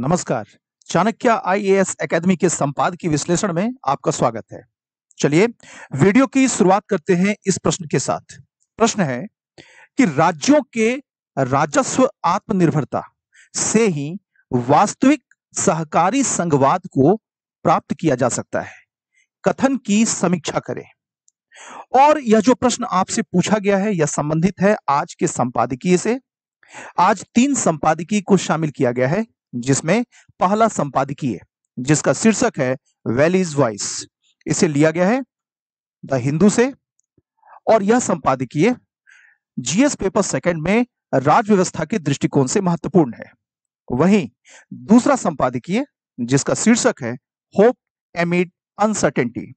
नमस्कार Chanakya IAS academy के संपादकीय विश्लेषण में आपका स्वागत है चलिए वीडियो की शुरुआत करते हैं इस प्रश्न के साथ प्रश्न है कि राज्यों के राजस्व आत्मनिर्भरता से ही वास्तविक सहकारी संघवाद को प्राप्त किया जा सकता है कथन की समीक्षा करें और यह जो प्रश्न आपसे पूछा गया है यह संबंधित है आज के संपादकीय से आज तीन संपादकीय को शामिल किया गया है जिसमें पहला संपादकीय जिसका शीर्षक है वैलीज वॉइस इसे लिया गया है द हिंदू से और यह संपादकीय जीएस पेपर सेकंड में राज व्यवस्था के दृष्टिकोण से महत्वपूर्ण है वहीं दूसरा संपादकीय जिसका शीर्षक है होप एमिड अनसर्टेनिटी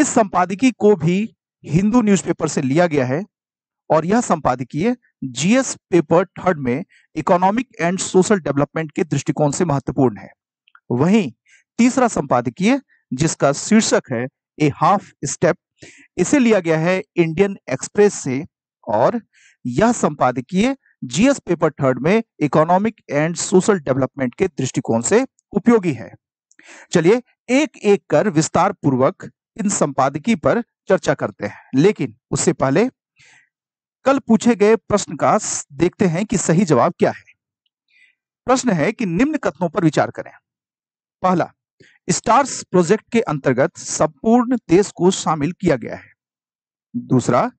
इस संपादकीय को भी हिंदू न्यूज़पेपर से लिया गया है और यह संपादकीय जीएस पेपर थर्ड में इकोनॉमिक एंड सोशल डेवलपमेंट के दृष्टिकोण से महत्वपूर्ण है वहीं तीसरा संपादकीय जिसका शीर्षक है ए हाफ स्टेप इसे लिया गया है इंडियन एक्सप्रेस से और यह संपादकीय जीएस पेपर थर्ड में इकोनॉमिक एंड सोशल डेवलपमेंट के दृष्टिकोण से उपयोगी है चलिए एक एक कर विस्तार पूर्वक इन संपादकीय पर चर्चा करते हैं लेकिन उससे पहले कल पूछे गए प्रश्न का देखते हैं कि सही जवाब क्या है प्रश्न है कि निम्न कथनों पर विचार करें पहला स्टार्स प्रोजेक्ट के अंतर्गत संपूर्ण देश को शामिल किया गया है दूसरा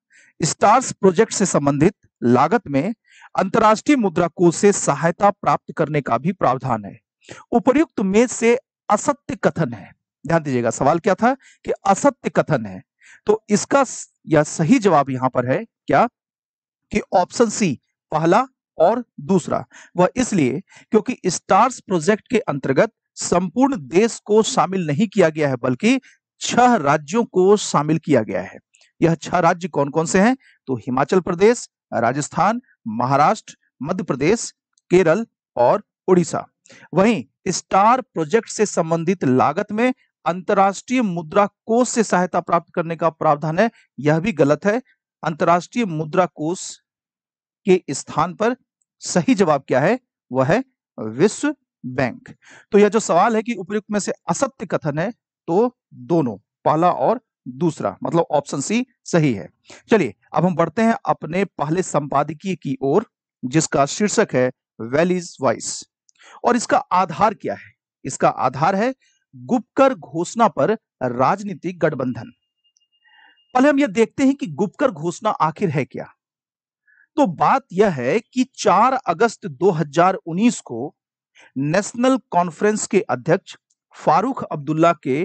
स्टार्स प्रोजेक्ट से संबंधित लागत में अंतरराष्ट्रीय मुद्रा कोष से सहायता प्राप्त करने का भी प्रावधान है उपयुक्त में से असत्य कथन है ध्यान दीजिएगा सवाल क्या था कि असत्य कथन है तो इसका यह सही जवाब यहां पर है क्या कि ऑप्शन सी पहला और दूसरा वह इसलिए क्योंकि स्टार्स प्रोजेक्ट के अंतर्गत संपूर्ण देश को शामिल नहीं किया गया है बल्कि छह राज्यों को शामिल किया गया है यह छह राज्य कौन कौन से हैं तो हिमाचल प्रदेश राजस्थान महाराष्ट्र मध्य प्रदेश केरल और उड़ीसा वहीं स्टार प्रोजेक्ट से संबंधित लागत में अंतर्राष्ट्रीय मुद्रा कोष से सहायता प्राप्त करने का प्रावधान है यह भी गलत है अंतर्राष्ट्रीय मुद्रा कोष के स्थान पर सही जवाब क्या है वह है विश्व बैंक तो यह जो सवाल है कि उपयुक्त में से असत्य कथन है तो दोनों पहला और दूसरा मतलब ऑप्शन सी सही है चलिए अब हम बढ़ते हैं अपने पहले संपादकीय की ओर जिसका शीर्षक है वैलीज वाइस और इसका आधार क्या है इसका आधार है गुप्कर घोषणा पर राजनीतिक गठबंधन पहले हम यह देखते हैं कि गुप्कर घोषणा आखिर है क्या तो बात यह है कि 4 अगस्त 2019 को नेशनल कॉन्फ्रेंस के अध्यक्ष फारूक अब्दुल्ला के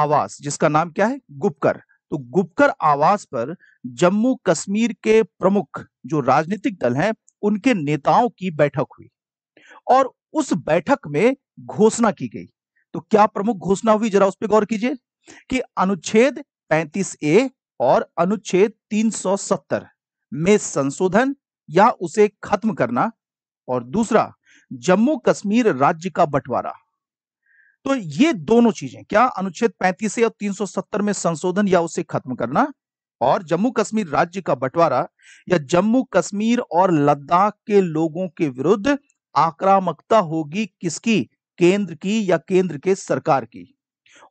आवास जिसका नाम क्या है गुपकर तो गुपकर आवास पर जम्मू कश्मीर के प्रमुख जो राजनीतिक दल हैं उनके नेताओं की बैठक हुई और उस बैठक में घोषणा की गई तो क्या प्रमुख घोषणा हुई जरा उस पर गौर कीजिए कि अनुच्छेद 35 ए और अनुच्छेद 370 में संशोधन या उसे खत्म करना और दूसरा जम्मू कश्मीर राज्य का बंटवारा तो ये दोनों चीजें क्या अनुच्छेद 35 से और 370 में संशोधन या उसे खत्म करना और जम्मू कश्मीर राज्य का बंटवारा या जम्मू कश्मीर और लद्दाख के लोगों के विरुद्ध आक्रामकता होगी किसकी केंद्र की या केंद्र के सरकार की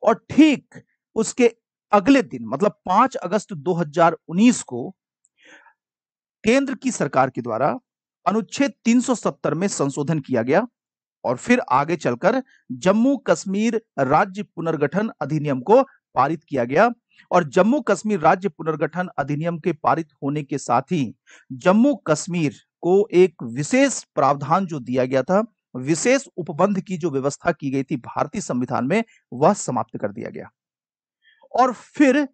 और ठीक उसके अगले दिन मतलब 5 अगस्त 2019 को केंद्र की सरकार के द्वारा अनुच्छेद 370 में संशोधन किया गया और फिर आगे चलकर जम्मू कश्मीर राज्य पुनर्गठन अधिनियम को पारित किया गया और जम्मू कश्मीर राज्य पुनर्गठन अधिनियम के पारित होने के साथ ही जम्मू कश्मीर को एक विशेष प्रावधान जो दिया गया था विशेष उपबंध की जो व्यवस्था की गई थी भारतीय संविधान में वह समाप्त कर दिया गया और फिर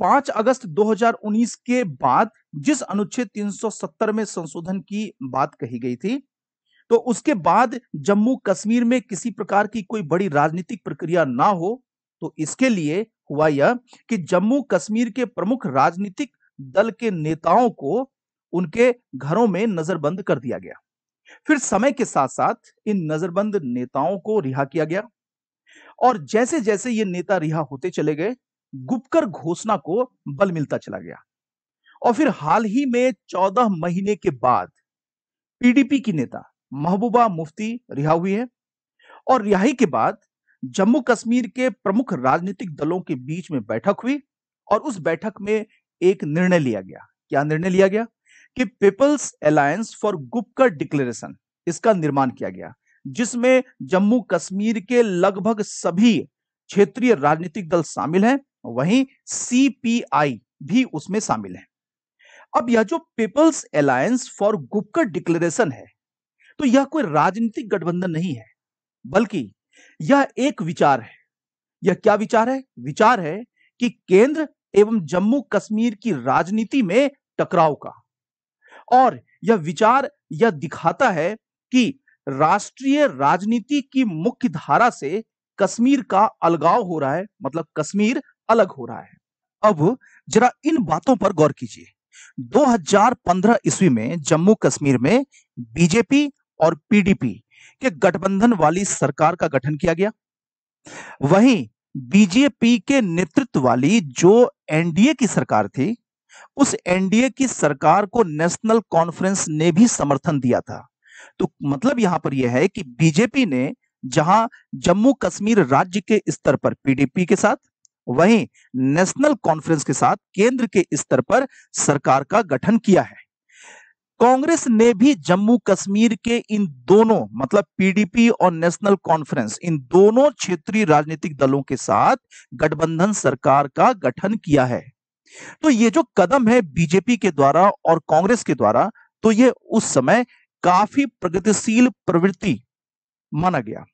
पांच अगस्त 2019 के बाद जिस अनुच्छेद 370 में संशोधन की बात कही गई थी तो उसके बाद जम्मू कश्मीर में किसी प्रकार की कोई बड़ी राजनीतिक प्रक्रिया ना हो तो इसके लिए हुआ यह कि जम्मू कश्मीर के प्रमुख राजनीतिक दल के नेताओं को उनके घरों में नजरबंद कर दिया गया फिर समय के साथ साथ इन नजरबंद नेताओं को रिहा किया गया और जैसे जैसे ये नेता रिहा होते चले गए गुप्कर घोषणा को बल मिलता चला गया और फिर हाल ही में 14 महीने के बाद पीडीपी की नेता महबूबा मुफ्ती रिहा हुई है और रिहाई के बाद जम्मू कश्मीर के प्रमुख राजनीतिक दलों के बीच में बैठक हुई और उस बैठक में एक निर्णय लिया गया क्या निर्णय लिया गया कि people's alliance for Gupkar declaration इसका निर्माण किया गया जिसमें जम्मू कश्मीर के लगभग सभी क्षेत्रीय राजनीतिक दल शामिल हैं वहीं सीपीआई भी उसमें शामिल है अब यह जो people's alliance for Gupkar declaration है तो यह कोई राजनीतिक गठबंधन नहीं है बल्कि यह एक विचार है यह क्या विचार है विचार है कि केंद्र एवं जम्मू कश्मीर की राजनीति में टकराव का और यह विचार यह दिखाता है कि राष्ट्रीय राजनीति की मुख्य धारा से कश्मीर का अलगाव हो रहा है मतलब कश्मीर अलग हो रहा है अब जरा इन बातों पर गौर कीजिए 2015 ईस्वी में जम्मू कश्मीर में बीजेपी और पीडीपी के गठबंधन वाली सरकार का गठन किया गया वहीं बीजेपी के नेतृत्व वाली जो एनडीए की सरकार थी उस एनडीए की सरकार को नेशनल कॉन्फ्रेंस ने भी समर्थन दिया था तो मतलब यहां पर यह है कि बीजेपी ने जहां जम्मू कश्मीर राज्य के स्तर पर पीडीपी के साथ वहीं नेशनल कॉन्फ्रेंस के साथ केंद्र के स्तर पर सरकार का गठन किया है कांग्रेस ने भी जम्मू कश्मीर के इन दोनों मतलब पीडीपी और नेशनल कॉन्फ्रेंस इन दोनों क्षेत्रीय राजनीतिक दलों के साथ गठबंधन सरकार का गठन किया है तो ये जो कदम है बीजेपी के द्वारा और कांग्रेस के द्वारा तो ये उस समय काफी प्रगतिशील प्रवृत्ति माना गया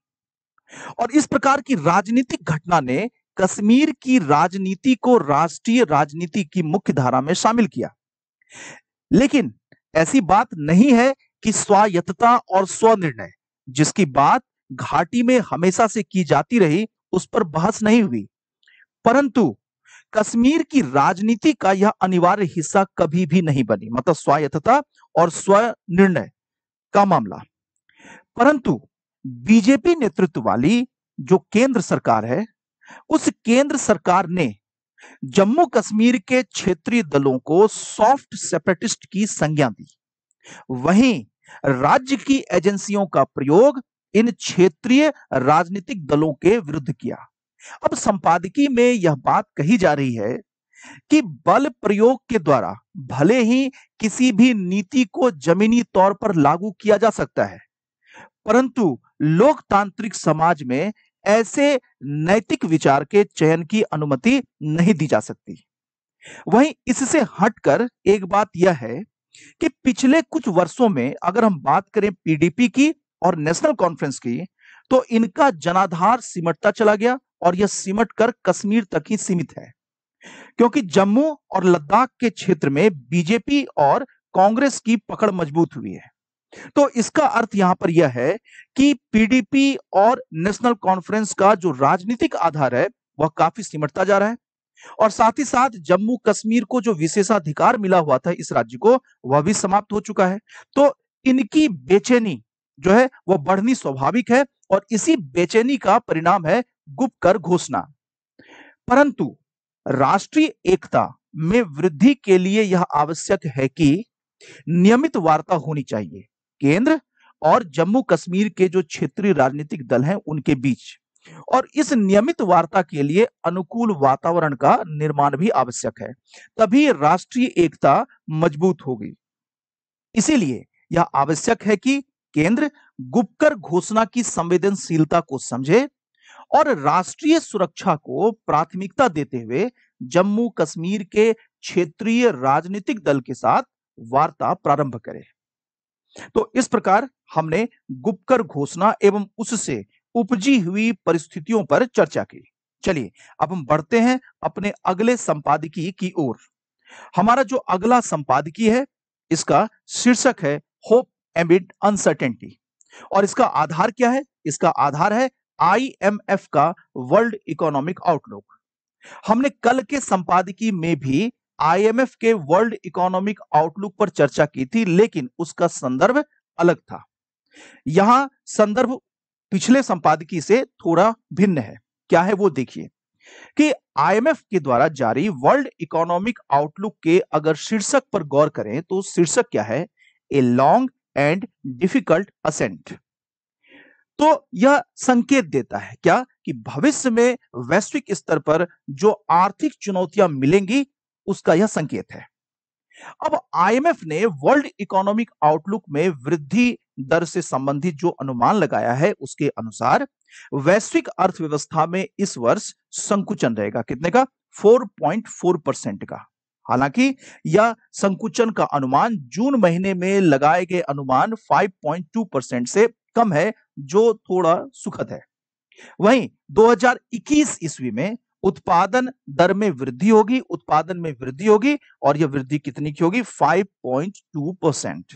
और इस प्रकार की राजनीतिक घटना ने कश्मीर की राजनीति को राष्ट्रीय राजनीति की मुख्य धारा में शामिल किया लेकिन ऐसी बात नहीं है कि स्वायत्तता और स्वनिर्णय जिसकी बात घाटी में हमेशा से की जाती रही उस पर बहस नहीं हुई परंतु कश्मीर की राजनीति का यह अनिवार्य हिस्सा कभी भी नहीं बनी मतलब स्वायत्तता और स्वनिर्णय का मामला परंतु बीजेपी नेतृत्व वाली जो केंद्र सरकार है उस केंद्र सरकार ने जम्मू कश्मीर के क्षेत्रीय दलों को सॉफ्ट सेपरेटिस्ट की संज्ञा दी वहीं राज्य की एजेंसियों का प्रयोग इन क्षेत्रीय राजनीतिक दलों के विरुद्ध किया अब संपादकी में यह बात कही जा रही है कि बल प्रयोग के द्वारा भले ही किसी भी नीति को जमीनी तौर पर लागू किया जा सकता है परंतु लोकतांत्रिक समाज में ऐसे नैतिक विचार के चयन की अनुमति नहीं दी जा सकती वहीं इससे हटकर एक बात यह है कि पिछले कुछ वर्षों में अगर हम बात करें पीडीपी की और नेशनल कॉन्फ्रेंस की तो इनका जनाधार सिमटता चला गया और यह सिमट कर कश्मीर तक ही सीमित है क्योंकि जम्मू और लद्दाख के क्षेत्र में बीजेपी और कांग्रेस की पकड़ मजबूत हुई है तो इसका अर्थ यहां पर यह है कि पीडीपी और नेशनल कॉन्फ्रेंस का जो राजनीतिक आधार है वह काफी सिमटता जा रहा है और साथ ही साथ जम्मू कश्मीर को जो विशेषाधिकार मिला हुआ था इस राज्य को वह भी समाप्त हो चुका है तो इनकी बेचैनी जो है वह बढ़नी स्वाभाविक है और इसी बेचैनी का परिणाम है गुप्त कर घोषणा परंतु राष्ट्रीय एकता में वृद्धि के लिए यह आवश्यक है कि नियमित वार्ता होनी चाहिए केंद्र और जम्मू कश्मीर के जो क्षेत्रीय राजनीतिक दल हैं उनके बीच और इस नियमित वार्ता के लिए अनुकूल वातावरण का निर्माण भी आवश्यक है तभी राष्ट्रीय एकता मजबूत होगी इसीलिए यह आवश्यक है कि केंद्र गुप्कर घोषणा की संवेदनशीलता को समझे और राष्ट्रीय सुरक्षा को प्राथमिकता देते हुए जम्मू कश्मीर के क्षेत्रीय राजनीतिक दल के साथ वार्ता प्रारंभ करे तो इस प्रकार हमने गुप्कर घोषणा एवं उससे उपजी हुई परिस्थितियों पर चर्चा की चलिए अब हम बढ़ते हैं अपने अगले संपादकीय की ओर हमारा जो अगला संपादकीय है इसका शीर्षक है होप एमिड अनसर्टेनिटी और इसका आधार क्या है इसका आधार है आईएमएफ का वर्ल्ड इकोनॉमिक आउटलुक हमने कल के संपादकीय में भी आईएमएफ के वर्ल्ड इकोनॉमिक आउटलुक पर चर्चा की थी लेकिन उसका संदर्भ अलग था यहां संदर्भ पिछले संपादकीय से थोड़ा भिन्न है क्या है वो देखिए कि आईएमएफ के द्वारा जारी वर्ल्ड इकोनॉमिक आउटलुक के अगर शीर्षक पर गौर करें तो शीर्षक क्या है a long and difficult ascent तो यह संकेत देता है क्या कि भविष्य में वैश्विक स्तर पर जो आर्थिक चुनौतियां मिलेंगी उसका यह संकेत है अब आईएमएफ ने वर्ल्ड इकोनॉमिक आउटलुक में वृद्धि दर से संबंधित जो अनुमान लगाया है उसके अनुसार वैश्विक अर्थव्यवस्था में इस वर्ष संकुचन रहेगा कितने का 4.4 परसेंट का हालांकि यह संकुचन का अनुमान जून महीने में लगाए गए अनुमान 5.2 परसेंट से कम है जो थोड़ा सुखद है वहीं 2021 ईस्वी में उत्पादन दर में वृद्धि होगी उत्पादन में वृद्धि होगी और यह वृद्धि कितनी की होगी 5.2 परसेंट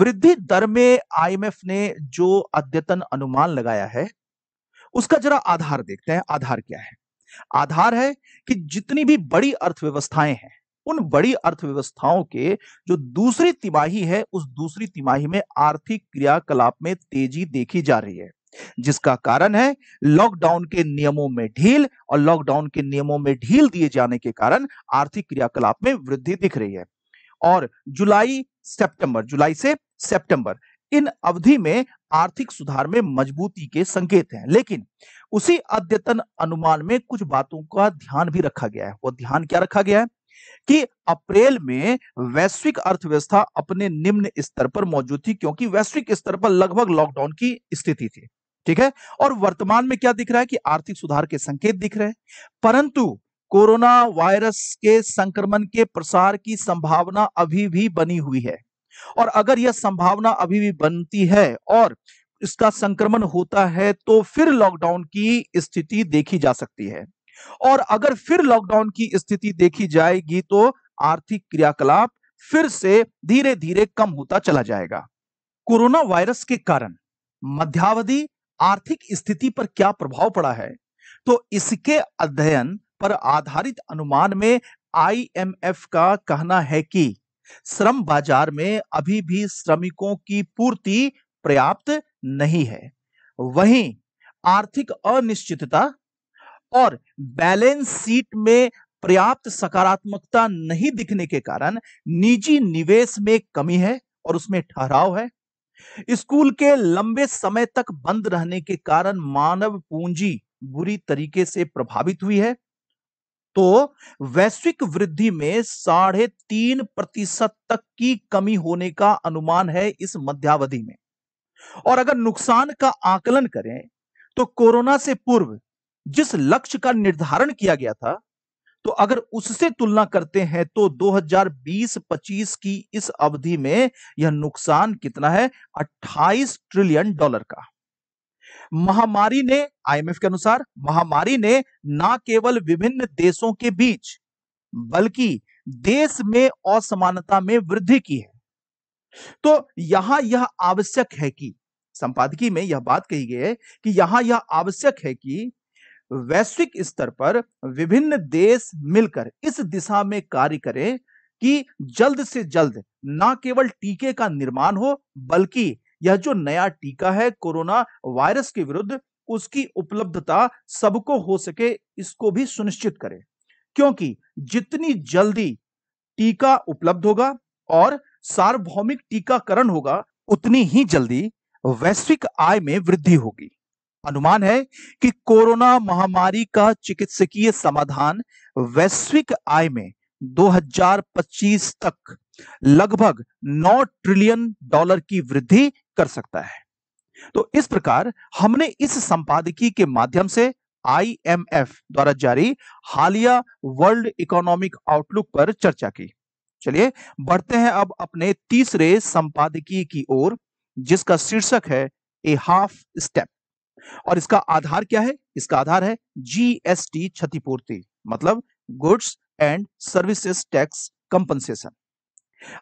वृद्धि दर में आईएमएफ ने जो अद्यतन अनुमान लगाया है उसका जरा आधार देखते हैं आधार क्या है आधार है कि जितनी भी बड़ी अर्थव्यवस्थाएं हैं उन बड़ी अर्थव्यवस्थाओं के जो दूसरी तिमाही है उस दूसरी तिमाही में आर्थिक क्रियाकलाप में तेजी देखी जा रही है जिसका कारण है लॉकडाउन के नियमों में ढील और लॉकडाउन के नियमों में ढील दिए जाने के कारण आर्थिक क्रियाकलाप में वृद्धि दिख रही है और जुलाई सितंबर जुलाई से सितंबर इन अवधि में आर्थिक सुधार में मजबूती के संकेत हैं लेकिन उसी अद्यतन अनुमान में कुछ बातों का ध्यान भी रखा गया है वो ध्यान क्या रखा गया है कि अप्रैल में वैश्विक अर्थव्यवस्था अपने निम्न स्तर पर मौजूद थी क्योंकि वैश्विक स्तर पर लगभग लॉकडाउन की स्थिति थी ठीक है और वर्तमान में क्या दिख रहा है कि आर्थिक सुधार के संकेत दिख रहे हैं परंतु कोरोना वायरस के संक्रमण के प्रसार की संभावना अभी भी बनी हुई है और अगर यह संभावना अभी भी बनती है और इसका संक्रमण होता है तो फिर लॉकडाउन की स्थिति देखी जा सकती है और अगर फिर लॉकडाउन की स्थिति देखी जाएगी तो आर्थिक क्रियाकलाप फिर से धीरे धीरे कम होता चला जाएगा कोरोना वायरस के कारण मध्यावधि आर्थिक स्थिति पर क्या प्रभाव पड़ा है तो इसके अध्ययन पर आधारित अनुमान में आईएमएफ का कहना है कि श्रम बाजार में अभी भी श्रमिकों की पूर्ति पर्याप्त नहीं है वहीं आर्थिक अनिश्चितता और बैलेंस शीट में पर्याप्त सकारात्मकता नहीं दिखने के कारण निजी निवेश में कमी है और उसमें ठहराव है स्कूल के लंबे समय तक बंद रहने के कारण मानव पूंजी बुरी तरीके से प्रभावित हुई है तो वैश्विक वृद्धि में साढ़े तीन प्रतिशत तक की कमी होने का अनुमान है इस मध्यावधि में और अगर नुकसान का आकलन करें तो कोरोना से पूर्व जिस लक्ष्य का निर्धारण किया गया था तो अगर उससे तुलना करते हैं तो 2020-25 की इस अवधि में यह नुकसान कितना है 28 ट्रिलियन डॉलर का महामारी ने आईएमएफ के अनुसार महामारी ने ना केवल विभिन्न देशों के बीच बल्कि देश में असमानता में वृद्धि की है तो यहां यह आवश्यक है कि संपादकीय में यह बात कही गई है कि यहां यह आवश्यक है कि वैश्विक स्तर पर विभिन्न देश मिलकर इस दिशा में कार्य करें कि जल्द से जल्द न केवल टीके का निर्माण हो बल्कि यह जो नया टीका है कोरोना वायरस के विरुद्ध उसकी उपलब्धता सबको हो सके इसको भी सुनिश्चित करें क्योंकि जितनी जल्दी टीका उपलब्ध होगा और सार्वभौमिक टीकाकरण होगा उतनी ही जल्दी वैश्विक आय में वृद्धि होगी अनुमान है कि कोरोना महामारी का चिकित्सकीय समाधान वैश्विक आय में 2025 तक लगभग 9 ट्रिलियन डॉलर की वृद्धि कर सकता है तो इस प्रकार हमने इस संपादकीय के माध्यम से आईएमएफ द्वारा जारी हालिया वर्ल्ड इकोनॉमिक आउटलुक पर चर्चा की चलिए बढ़ते हैं अब अपने तीसरे संपादकीय की ओर जिसका शीर्षक है ए हाफ स्टेप और इसका आधार क्या है इसका आधार है जीएसटी क्षतिपूर्ति मतलब goods and services tax compensation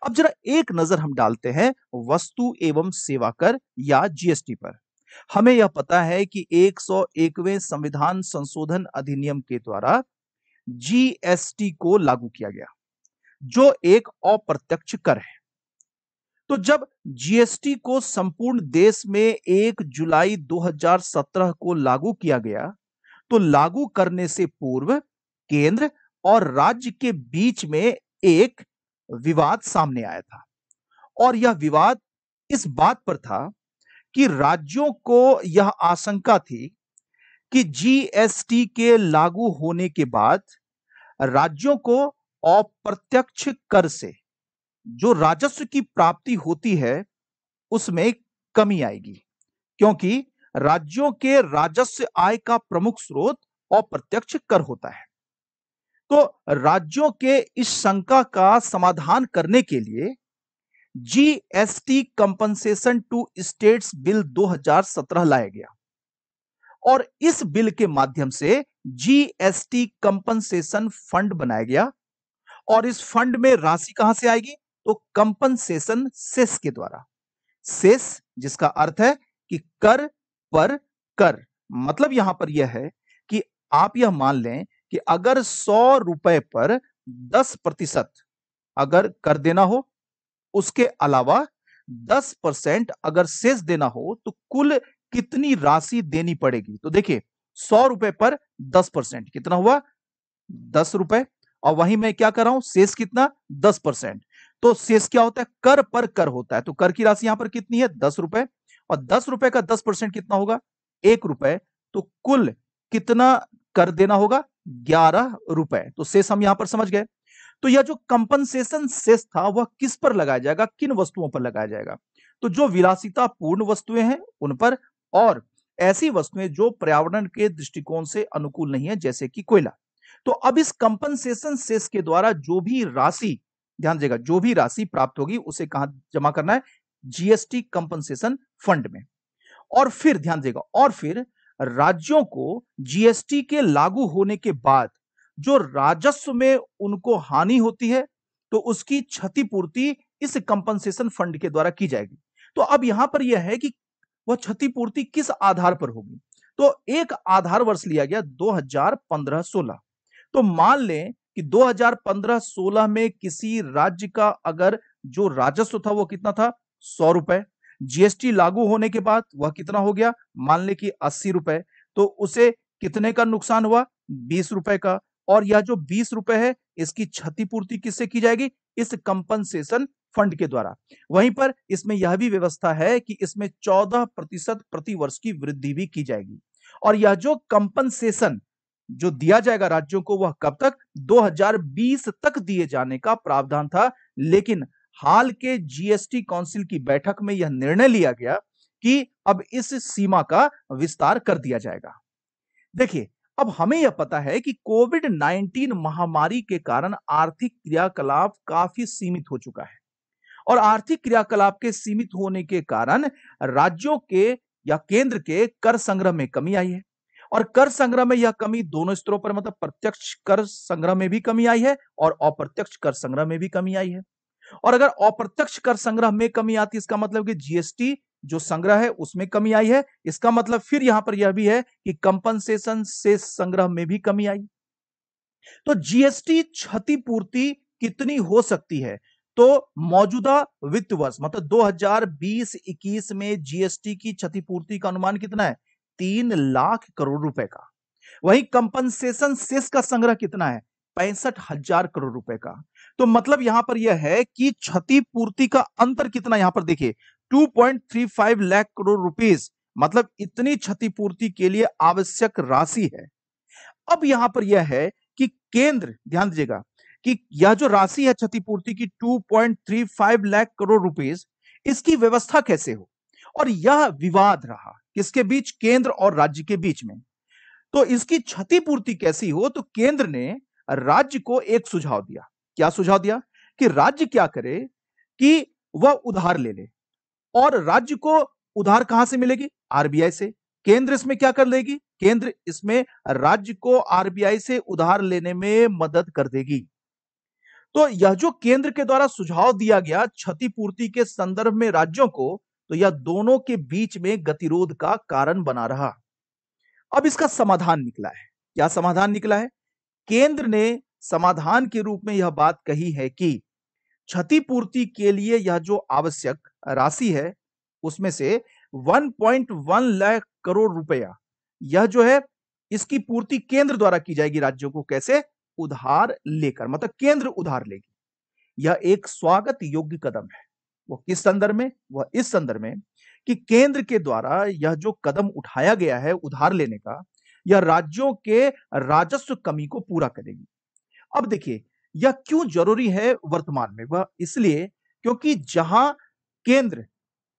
अब जरा एक नजर हम डालते हैं वस्तु एवं सेवा कर या जीएसटी पर हमें यह पता है कि 101वें संविधान संशोधन अधिनियम के द्वारा जीएसटी को लागू किया गया जो एक अप्रत्यक्ष कर है तो जब जीएसटी को संपूर्ण देश में 1 जुलाई 2017 को लागू किया गया तो लागू करने से पूर्व केंद्र और राज्य के बीच में एक विवाद सामने आया था और यह विवाद इस बात पर था कि राज्यों को यह आशंका थी कि जीएसटी के लागू होने के बाद राज्यों को अप्रत्यक्ष कर से जो राजस्व की प्राप्ति होती है उसमें कमी आएगी क्योंकि राज्यों के राजस्व आय का प्रमुख स्रोत अप्रत्यक्ष कर होता है तो राज्यों के इस शंका का समाधान करने के लिए GST compensation to states bill 2017 लाया गया और इस बिल के माध्यम से जीएसटी कंपनसेशन फंड बनाया गया और इस फंड में राशि कहां से आएगी तो कंपनसेशन सेस के द्वारा सेस जिसका अर्थ है कि कर पर कर मतलब यहां पर यह है कि आप यह मान लें कि अगर सौ रुपए पर दस प्रतिशत अगर कर देना हो उसके अलावा दस परसेंट अगर सेस देना हो तो कुल कितनी राशि देनी पड़ेगी तो देखिए सौ रुपए पर दस परसेंट कितना हुआ दस रुपए और वहीं मैं क्या कर रहा हूं सेस कितना दस परसेंट तो सेस क्या होता है कर पर कर होता है तो कर की राशि यहां पर कितनी है दस रुपए और दस रुपए का दस परसेंट कितना होगा एक रुपए तो कुल कितना कर देना होगा ग्यारह रुपए तो शेष हम यहां पर समझ गए तो यह जो कंपनसेशन शेष था वह किस पर लगाया जाएगा किन वस्तुओं पर लगाया जाएगा तो जो विलासिता पूर्ण वस्तुएं हैं उन पर और ऐसी वस्तुएं जो पर्यावरण के दृष्टिकोण से अनुकूल नहीं है जैसे कि कोयला तो अब इस कंपनसेशन सेस के द्वारा जो भी राशि ध्यान देगा जो भी राशि प्राप्त होगी उसे कहा जमा करना है जीएसटी कंपनसेशन फंड में और फिर ध्यान देगा और फिर राज्यों को जीएसटी के लागू होने के बाद जो राजस्व में उनको हानि होती है तो उसकी क्षतिपूर्ति इस कंपनसेशन फंड के द्वारा की जाएगी तो अब यहां पर यह है कि वह क्षतिपूर्ति किस आधार पर होगी तो एक आधार वर्ष लिया गया 2015-16 तो मान लें कि 2015-16 में किसी राज्य का अगर जो राजस्व था वो कितना था सौ रुपए जीएसटी लागू होने के बाद वह कितना हो गया मान ले कि अस्सी रुपए तो उसे कितने का नुकसान हुआ बीस रुपए का और यह जो बीस रुपए है इसकी क्षतिपूर्ति किससे की जाएगी इस कंपनसेशन फंड के द्वारा वहीं पर इसमें यह भी व्यवस्था है कि इसमें चौदह प्रतिशत प्रति वर्ष की वृद्धि भी की जाएगी और यह जो कंपनसेशन जो दिया जाएगा राज्यों को वह कब तक 2020 तक दिए जाने का प्रावधान था लेकिन हाल के जीएसटी काउंसिल की बैठक में यह निर्णय लिया गया कि अब इस सीमा का विस्तार कर दिया जाएगा देखिए अब हमें यह पता है कि कोविड 19 महामारी के कारण आर्थिक क्रियाकलाप काफी सीमित हो चुका है और आर्थिक क्रियाकलाप के सीमित होने के कारण राज्यों के या केंद्र के कर संग्रह में कमी आई है और कर संग्रह में यह कमी दोनों स्तरों पर मतलब प्रत्यक्ष कर संग्रह में भी कमी आई है और अप्रत्यक्ष कर संग्रह में भी कमी आई है और अगर अप्रत्यक्ष कर संग्रह में कमी आती है इसका मतलब कि जीएसटी जो संग्रह है उसमें कमी आई है इसका मतलब फिर यहां पर यह भी है कि कंपनसेशन से संग्रह में भी कमी आई तो जीएसटी क्षतिपूर्ति कितनी हो सकती है तो मौजूदा वित्त वर्ष मतलब 2020-21 में जीएसटी की क्षतिपूर्ति का अनुमान कितना है तीन लाख करोड़ रुपए का वही कंपनसेशन सेस का संग्रह कितना है पैंसठ हजार करोड़ रुपए का तो मतलब यहां पर यह है कि क्षतिपूर्ति का अंतर कितना यहां पर देखिए 2.35 लाख करोड़ रुपीस मतलब इतनी क्षतिपूर्ति के लिए आवश्यक राशि है अब यहां पर यह है कि केंद्र ध्यान दीजिएगा कि यह जो राशि है क्षतिपूर्ति की 2.35 लाख करोड़ रुपीस इसकी व्यवस्था कैसे हो और यह विवाद रहा किसके बीच केंद्र और राज्य के बीच में तो इसकी क्षतिपूर्ति कैसी हो तो केंद्र ने राज्य को एक सुझाव दिया क्या सुझाव दिया कि राज्य क्या करे कि वह उधार ले ले और राज्य को उधार कहां से मिलेगी आरबीआई से केंद्र इसमें क्या कर लेगी केंद्र इसमें राज्य को आरबीआई से उधार लेने में मदद कर देगी तो यह जो केंद्र के द्वारा सुझाव दिया गया क्षतिपूर्ति के संदर्भ में राज्यों को तो यह दोनों के बीच में गतिरोध का कारण बना रहा अब इसका समाधान निकला है क्या समाधान निकला है केंद्र ने समाधान के रूप में यह बात कही है कि क्षतिपूर्ति के लिए यह जो आवश्यक राशि है उसमें से 1.1 लाख करोड़ रुपया यह जो है इसकी पूर्ति केंद्र द्वारा की जाएगी राज्यों को कैसे उधार लेकर मतलब केंद्र उधार लेगी यह एक स्वागत योग्य कदम है वो किस संदर्भ में वह इस संदर्भ में कि केंद्र के द्वारा यह जो कदम उठाया गया है उधार लेने का यह राज्यों के राजस्व कमी को पूरा करेगी अब देखिए यह क्यों जरूरी है वर्तमान में वह इसलिए क्योंकि जहां केंद्र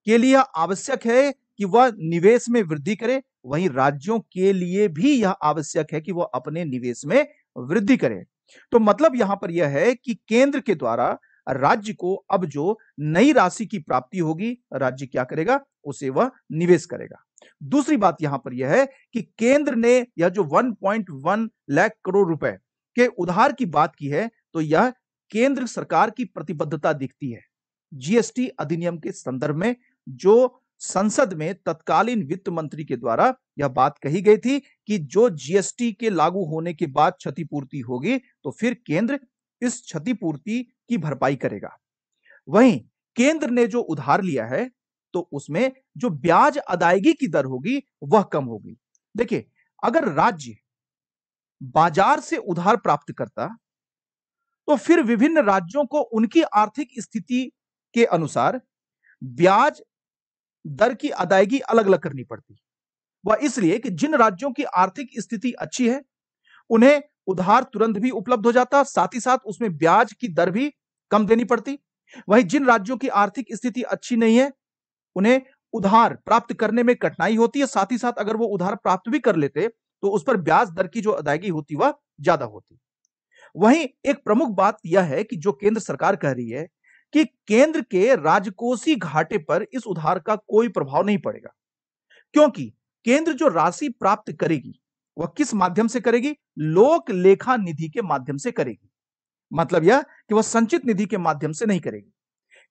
के लिए आवश्यक है कि वह निवेश में वृद्धि करे वहीं राज्यों के लिए भी यह आवश्यक है कि वह अपने निवेश में वृद्धि करे तो मतलब यहां पर यह है कि केंद्र के द्वारा राज्य को अब जो नई राशि की प्राप्ति होगी राज्य क्या करेगा उसे वह निवेश करेगा दूसरी बात यहां पर यह है कि केंद्र ने यह जो 1.1 लाख करोड़ रुपए के उधार की बात की है तो यह केंद्र सरकार की प्रतिबद्धता दिखती है जीएसटी अधिनियम के संदर्भ में जो संसद में तत्कालीन वित्त मंत्री के द्वारा यह बात कही गई थी कि जो जीएसटी के लागू होने के बाद क्षतिपूर्ति होगी तो फिर केंद्र इस क्षतिपूर्ति की भरपाई करेगा वहीं केंद्र ने जो उधार लिया है तो उसमें जो ब्याज अदायगी की दर होगी वह कम होगी देखिए अगर राज्य बाजार से उधार प्राप्त करता तो फिर विभिन्न राज्यों को उनकी आर्थिक स्थिति के अनुसार ब्याज दर की अदायगी अलग अलग करनी पड़ती वह इसलिए कि जिन राज्यों की आर्थिक स्थिति अच्छी है उन्हें उधार तुरंत भी उपलब्ध हो जाता साथ ही साथ उसमें ब्याज की दर भी कम देनी पड़ती वहीं जिन राज्यों की आर्थिक स्थिति अच्छी नहीं है उन्हें उधार प्राप्त करने में कठिनाई होती है साथ ही साथ अगर वो उधार प्राप्त भी कर लेते तो उस पर ब्याज दर की जो अदायगी होती वह ज्यादा होती वहीं एक प्रमुख बात यह है कि जो केंद्र सरकार कह रही है कि केंद्र के राजकोषीय घाटे पर इस उधार का कोई प्रभाव नहीं पड़ेगा क्योंकि केंद्र जो राशि प्राप्त करेगी वह किस माध्यम से करेगी लोक लेखा निधि के माध्यम से करेगी मतलब यह कि वह संचित निधि के माध्यम से नहीं करेगी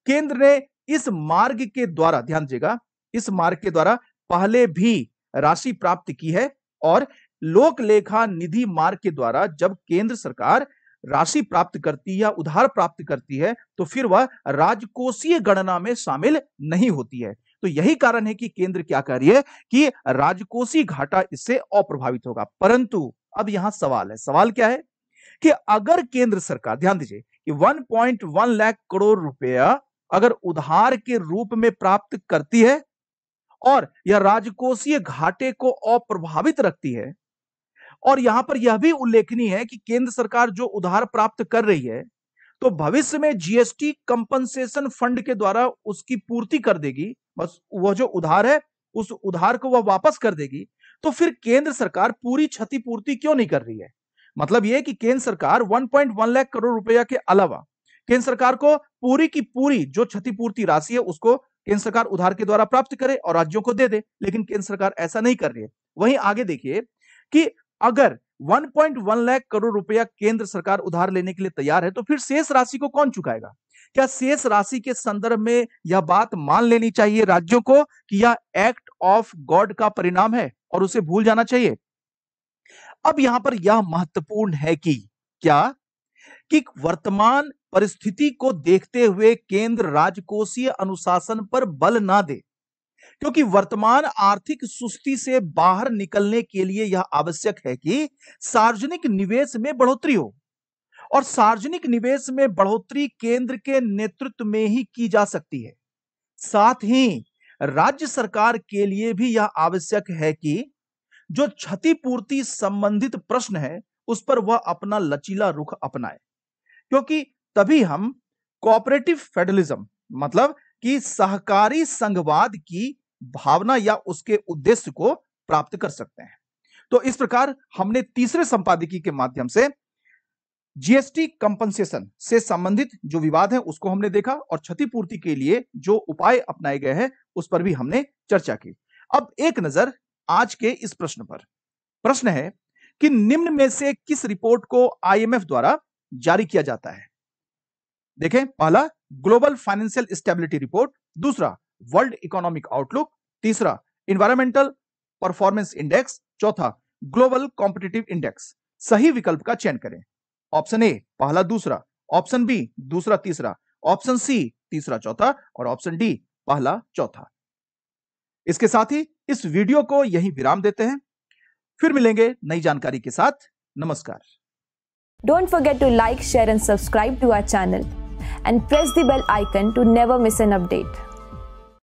केंद्र ने इस मार्ग के द्वारा ध्यान दीजिएगा इस मार्ग के द्वारा पहले भी राशि प्राप्त की है और लोक लेखा निधि मार्ग के द्वारा जब केंद्र सरकार राशि प्राप्त करती है या उधार प्राप्त करती है तो फिर वह राजकोषीय गणना में शामिल नहीं होती है तो यही कारण है कि केंद्र क्या कर रही है कि राजकोषीय घाटा इससे अप्रभावित होगा परंतु अब यहां सवाल है सवाल क्या है कि अगर केंद्र सरकार ध्यान दीजिए कि 1.1 लाख करोड़ रुपया अगर उधार के रूप में प्राप्त करती है और यह राजकोषीय घाटे को अप्रभावित रखती है और यहां पर यह भी उल्लेखनीय है कि केंद्र सरकार जो उधार प्राप्त कर रही है तो भविष्य में जीएसटी कंपनसेशन फंड के द्वारा उसकी पूर्ति कर देगी बस वह जो उधार है उस उधार को वह वापस कर देगी तो फिर केंद्र सरकार पूरी क्षतिपूर्ति क्यों नहीं कर रही है मतलब यह कि केंद्र सरकार 1.1 लाख करोड़ रुपया के अलावा केंद्र सरकार को पूरी की पूरी जो क्षतिपूर्ति राशि है उसको केंद्र सरकार उधार के द्वारा प्राप्त करे और राज्यों को दे दे लेकिन केंद्र सरकार ऐसा नहीं कर रही है वहीं आगे देखिए कि अगर 1.1 लाख करोड़ रुपया केंद्र सरकार उधार लेने के लिए तैयार है तो फिर शेष राशि को कौन चुकाएगा क्या शेष राशि के संदर्भ में यह बात मान लेनी चाहिए राज्यों को कि यह एक्ट ऑफ गॉड का परिणाम है और उसे भूल जाना चाहिए अब यहां पर यह महत्वपूर्ण है कि क्या कि वर्तमान परिस्थिति को देखते हुए केंद्र राजकोषीय अनुशासन पर बल ना दे क्योंकि वर्तमान आर्थिक सुस्ती से बाहर निकलने के लिए यह आवश्यक है कि सार्वजनिक निवेश में बढ़ोतरी हो और सार्वजनिक निवेश में बढ़ोतरी केंद्र के नेतृत्व में ही की जा सकती है साथ ही राज्य सरकार के लिए भी यह आवश्यक है कि जो क्षतिपूर्ति संबंधित प्रश्न है उस पर वह अपना लचीला रुख अपनाए क्योंकि तभी हम कोऑपरेटिव फेडरलिज्म मतलब कि सहकारी संघवाद की भावना या उसके उद्देश्य को प्राप्त कर सकते हैं तो इस प्रकार हमने तीसरे संपादकीय के माध्यम से जीएसटी कंपनसेशन से संबंधित जो विवाद है उसको हमने देखा और क्षतिपूर्ति के लिए जो उपाय अपनाए गए हैं उस पर भी हमने चर्चा की अब एक नजर आज के इस प्रश्न पर प्रश्न है कि निम्न में से किस रिपोर्ट को आईएमएफ द्वारा जारी किया जाता है देखें पहला ग्लोबल फाइनेंशियल स्टेबिलिटी रिपोर्ट दूसरा वर्ल्ड इकोनॉमिक आउटलुक तीसरा इन्वायरमेंटल परफॉर्मेंस इंडेक्स चौथा ग्लोबल कॉम्पिटेटिव इंडेक्स सही विकल्प का चयन करें ऑप्शन ए पहला दूसरा ऑप्शन बी दूसरा तीसरा ऑप्शन सी तीसरा चौथा और ऑप्शन डी पहला चौथा इसके साथ ही इस वीडियो को यहीं विराम देते हैं फिर मिलेंगे नई जानकारी के साथ नमस्कार don't forget to like share and subscribe to our channel and press the bell icon to never miss an update